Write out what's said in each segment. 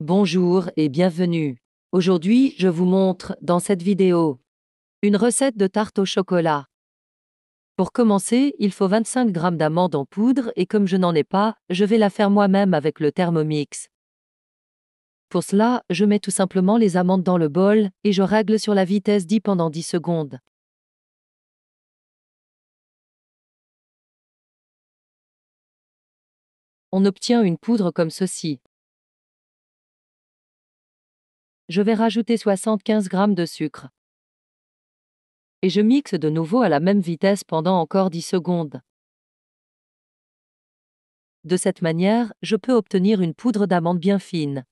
Bonjour et bienvenue. Aujourd'hui, je vous montre, dans cette vidéo, une recette de tarte au chocolat. Pour commencer, il faut 25 g d'amandes en poudre et comme je n'en ai pas, je vais la faire moi-même avec le Thermomix. Pour cela, je mets tout simplement les amandes dans le bol et je règle sur la vitesse 10 pendant 10 secondes. On obtient une poudre comme ceci je vais rajouter 75 g de sucre. Et je mixe de nouveau à la même vitesse pendant encore 10 secondes. De cette manière, je peux obtenir une poudre d'amande bien fine.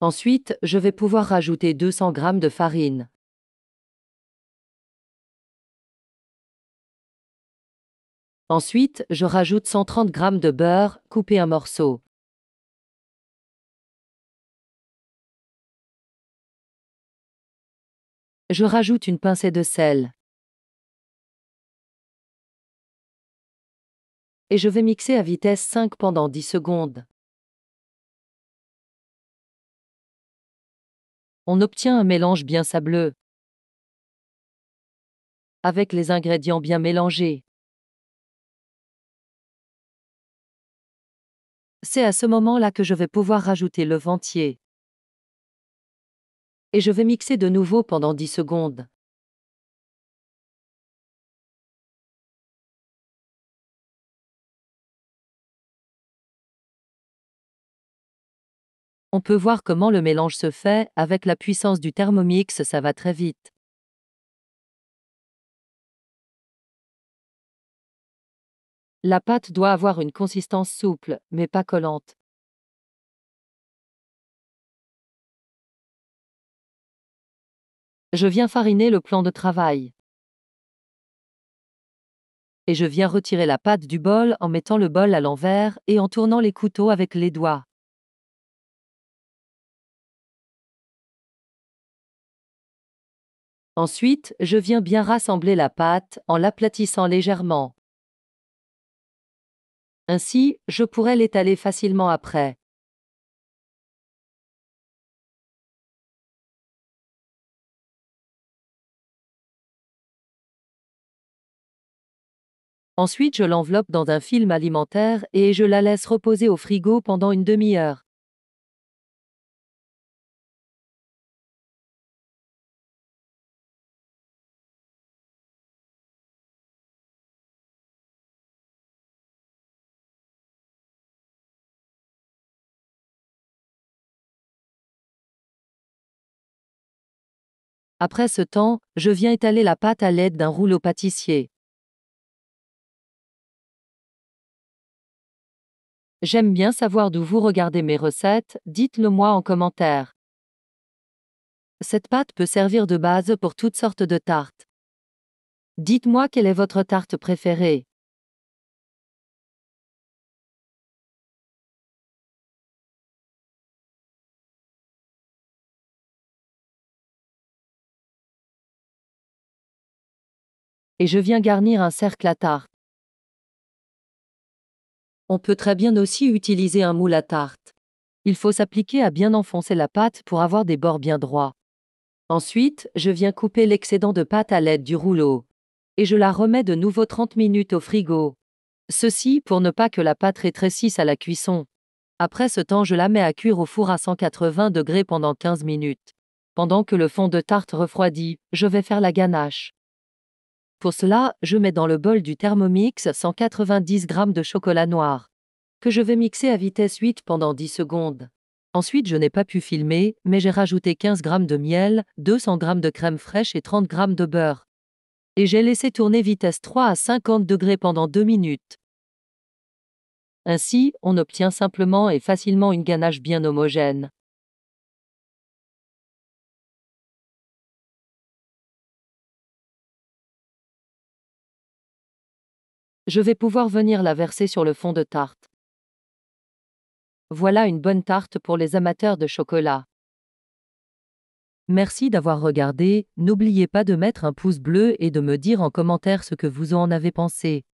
Ensuite, je vais pouvoir rajouter 200 g de farine. Ensuite, je rajoute 130 g de beurre, coupé en morceaux. Je rajoute une pincée de sel. Et je vais mixer à vitesse 5 pendant 10 secondes. On obtient un mélange bien sableux. Avec les ingrédients bien mélangés. C'est à ce moment-là que je vais pouvoir rajouter le ventier. Et je vais mixer de nouveau pendant 10 secondes. On peut voir comment le mélange se fait, avec la puissance du Thermomix ça va très vite. La pâte doit avoir une consistance souple, mais pas collante. Je viens fariner le plan de travail. Et je viens retirer la pâte du bol en mettant le bol à l'envers et en tournant les couteaux avec les doigts. Ensuite, je viens bien rassembler la pâte en l'aplatissant légèrement. Ainsi, je pourrais l'étaler facilement après. Ensuite, je l'enveloppe dans un film alimentaire et je la laisse reposer au frigo pendant une demi-heure. Après ce temps, je viens étaler la pâte à l'aide d'un rouleau pâtissier. J'aime bien savoir d'où vous regardez mes recettes, dites-le moi en commentaire. Cette pâte peut servir de base pour toutes sortes de tartes. Dites-moi quelle est votre tarte préférée. et je viens garnir un cercle à tarte. On peut très bien aussi utiliser un moule à tarte. Il faut s'appliquer à bien enfoncer la pâte pour avoir des bords bien droits. Ensuite, je viens couper l'excédent de pâte à l'aide du rouleau. Et je la remets de nouveau 30 minutes au frigo. Ceci pour ne pas que la pâte rétrécisse à la cuisson. Après ce temps, je la mets à cuire au four à 180 degrés pendant 15 minutes. Pendant que le fond de tarte refroidit, je vais faire la ganache. Pour cela, je mets dans le bol du Thermomix 190 g de chocolat noir, que je vais mixer à vitesse 8 pendant 10 secondes. Ensuite, je n'ai pas pu filmer, mais j'ai rajouté 15 g de miel, 200 g de crème fraîche et 30 g de beurre. Et j'ai laissé tourner vitesse 3 à 50 degrés pendant 2 minutes. Ainsi, on obtient simplement et facilement une ganache bien homogène. Je vais pouvoir venir la verser sur le fond de tarte. Voilà une bonne tarte pour les amateurs de chocolat. Merci d'avoir regardé, n'oubliez pas de mettre un pouce bleu et de me dire en commentaire ce que vous en avez pensé.